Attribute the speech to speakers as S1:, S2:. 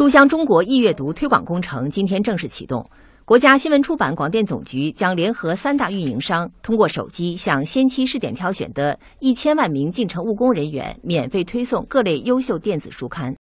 S1: 书香中国易阅读推广工程今天正式启动。国家新闻出版广电总局将联合三大运营商，通过手机向先期试点挑选的一千万名进城务工人员免费推送各类优秀电子书刊。